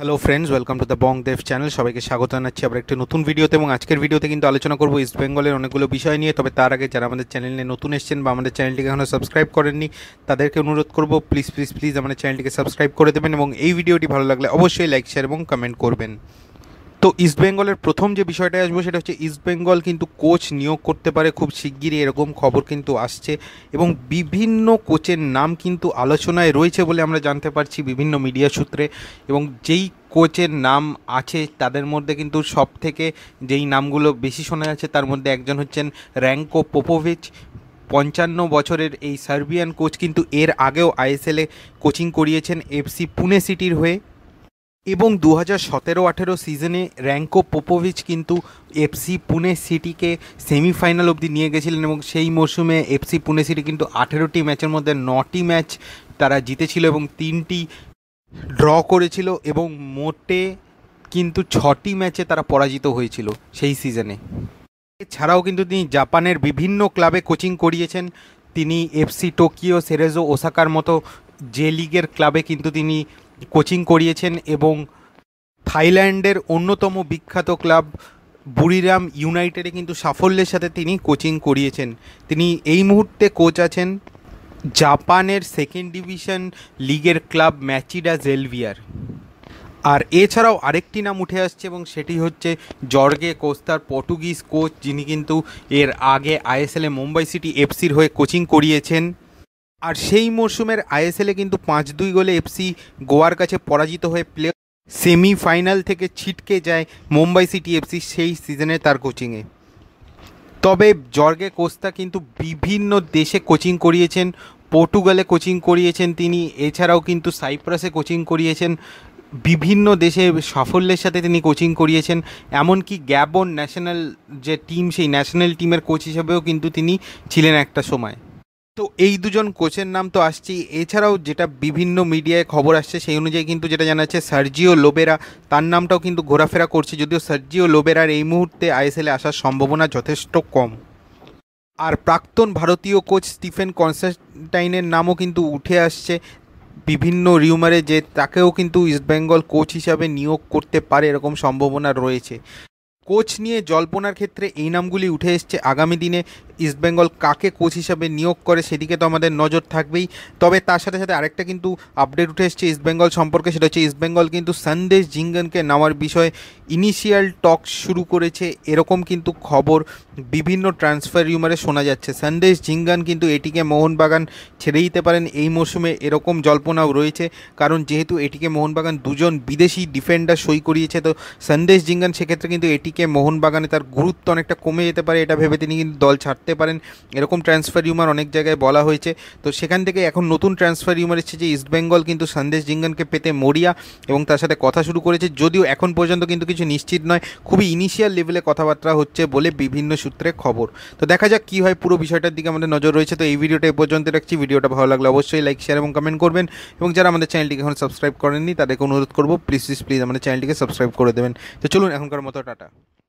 hello friends welcome to the Bong Dev channel সবাইকে স্বাগত জানাচ্ছি আবার একটি নতুন ভিডিওতে এবং আজকের ভিডিওতে কিন্তু আলোচনা করবো ইস্টবেঙ্গলের অনেকগুলো বিষয় নিয়ে তবে তার আগে যারা আমাদের চ্যানেলে নতুন এসছেন বা আমাদের চ্যানেলটিকে এখনও সাবস্ক্রাইব করেননি তাদেরকে অনুরোধ করবো প্লিজ প্লিজ প্লিজ আমাদের চ্যানেলটিকে সাবস্ক্রাইব করে দেবেন এবং এই ভিডিওটি ভালো লাগলে অবশ্যই লাইক শেয়ার এবং কমেন্ট করবেন তো ইস্টবেঙ্গলের প্রথম যে বিষয়টা আসবো সেটা হচ্ছে ইস্টবেঙ্গল কিন্তু কোচ নিয়োগ করতে পারে খুব শিগগিরই এরকম খবর কিন্তু আসছে এবং বিভিন্ন কোচের নাম কিন্তু আলোচনায় রয়েছে বলে আমরা জানতে পারছি বিভিন্ন মিডিয়া সূত্রে এবং যেই কোচের নাম আছে তাদের মধ্যে কিন্তু সব থেকে যেই নামগুলো বেশি শোনা যাচ্ছে তার মধ্যে একজন হচ্ছেন র্যাঙ্কো পোপোভিচ পঞ্চান্ন বছরের এই সার্বিয়ান কোচ কিন্তু এর আগেও আইএসএলে কোচিং করিয়েছেন এফসি পুনে সিটির হয়ে এবং দু হাজার সতেরো আঠেরো সিজনে র্যাঙ্কো পোপোভিচ কিন্তু এফসি পুনে সিটিকে সেমিফাইনাল অবধি নিয়ে গেছিলেন এবং সেই মরশুমে এফসি পুনে সিটি কিন্তু আঠেরোটি ম্যাচের মধ্যে নটি ম্যাচ তারা জিতেছিল এবং তিনটি ড্র করেছিল এবং মোটে কিন্তু ছটি ম্যাচে তারা পরাজিত হয়েছিল সেই সিজনে এছাড়াও কিন্তু তিনি জাপানের বিভিন্ন ক্লাবে কোচিং করিয়েছেন তিনি এফসি টোকিও সেরেজো ওসাকার মতো যে লিগের ক্লাবে কিন্তু তিনি কোচিং করিয়েছেন এবং থাইল্যান্ডের অন্যতম বিখ্যাত ক্লাব বুড়িরাম ইউনাইটেডে কিন্তু সাফল্যের সাথে তিনি কোচিং করিয়েছেন তিনি এই মুহূর্তে কোচ আছেন জাপানের সেকেন্ড ডিভিশন লিগের ক্লাব ম্যাচিডা জেলভিয়ার আর এছাড়াও আরেকটি নাম উঠে আসছে এবং সেটি হচ্ছে জর্গে কোস্তার পর্তুগিজ কোচ যিনি কিন্তু এর আগে আইএসএলে মুম্বাই সিটি এফসির হয়ে কোচিং করিয়েছেন আর সেই মরশুমের আইএসএলে কিন্তু পাঁচ দুই গোলে এফসি গোয়ার কাছে পরাজিত হয়ে প্লে ফাইনাল থেকে ছিটকে যায় মুম্বাই সিটি এফসি সেই সিজনে তার কোচিংয়ে তবে জর্গে কোস্তা কিন্তু বিভিন্ন দেশে কোচিং করিয়েছেন পর্তুগালে কোচিং করিয়েছেন তিনি এছাড়াও কিন্তু সাইপ্রাসে কোচিং করিয়েছেন বিভিন্ন দেশে সাফল্যের সাথে তিনি কোচিং করিয়েছেন এমনকি গ্যাবন ন্যাশনাল যে টিম সেই ন্যাশনাল টিমের কোচ হিসেবেও কিন্তু তিনি ছিলেন একটা সময় তো এই দুজন কোচের নাম তো আসছেই এছাড়াও যেটা বিভিন্ন মিডিয়ায় খবর আসছে সেই অনুযায়ী কিন্তু যেটা জানা যাচ্ছে সার্জিও লোবেরা তার নামটাও কিন্তু ঘোরাফেরা করছে যদিও সার্জিও লোবেরার এই মুহূর্তে আইএসএলে আসার সম্ভাবনা যথেষ্ট কম আর প্রাক্তন ভারতীয় কোচ স্টিফেন কনসেন্টাইনের নামও কিন্তু উঠে আসছে বিভিন্ন রিউমারে যে তাকেও কিন্তু ইস্টবেঙ্গল কোচ হিসাবে নিয়োগ করতে পারে এরকম সম্ভাবনা রয়েছে কোচ নিয়ে জল্পনার ক্ষেত্রে এই নামগুলি উঠে এসছে আগামী দিনে ইস্টবেঙ্গল কাকে কোচ হিসাবে নিয়োগ করে সেদিকে তো আমাদের নজর থাকবেই তবে তার সাথে সাথে আরেকটা কিন্তু আপডেট উঠে এসছে ইস্টবেঙ্গল সম্পর্কে সেটা হচ্ছে ইস্টবেঙ্গল কিন্তু সন্দেশ জিঙ্গনকে নেওয়ার বিষয়ে ইনিশিয়াল টক শুরু করেছে এরকম কিন্তু খবর বিভিন্ন ট্রান্সফার রিউমারে শোনা যাচ্ছে সন্দেশ জিঙ্গান কিন্তু এটিকে মোহনবাগান ছেড়ে দিতে পারেন এই মরশুমে এরকম জল্পনাও রয়েছে কারণ যেহেতু এটিকে মোহনবাগান দুজন বিদেশি ডিফেন্ডার সই করিয়েছে তো সন্দেশ জিঙ্গান সেক্ষেত্রে কিন্তু এটিকে মোহনবাগানে তার গুরুত্ব অনেকটা কমে যেতে পারে এটা ভেবে তিনি কিন্তু দল ছাড়তে করতে পারেন এরকম ট্রান্সফার ইউমার অনেক জায়গায় বলা হয়েছে তো সেখান থেকে এখন নতুন ট্রান্সফার ইউমার এসেছে যে ইস্টবেঙ্গল কিন্তু সন্দেশ জিঙ্গনকে পেতে মরিয়া এবং তার সাথে কথা শুরু করেছে যদিও এখন পর্যন্ত কিন্তু কিছু নিশ্চিত নয় খুবই ইনিশিয়াল লেভেলে কথাবার্তা হচ্ছে বলে বিভিন্ন সূত্রে খবর তো দেখা যাক কী হয় পুরো বিষয়টার দিকে আমাদের নজর রয়েছে তো এই ভিডিওটা এ পর্যন্ত রাখছি ভিডিওটা ভালো লাগলে অবশ্যই লাইক শেয়ার এবং কমেন্ট করবেন এবং যারা আমাদের চ্যানেলটিকে এখন সাবস্ক্রাইব করেননি তাদেরকে অনুরোধ করবো প্লিজ প্লিজ প্লিজ আমাদের চ্যানেলটিকে সাবস্ক্রাইব করে দেবেন তো চলুন এখনকার মতো টাটা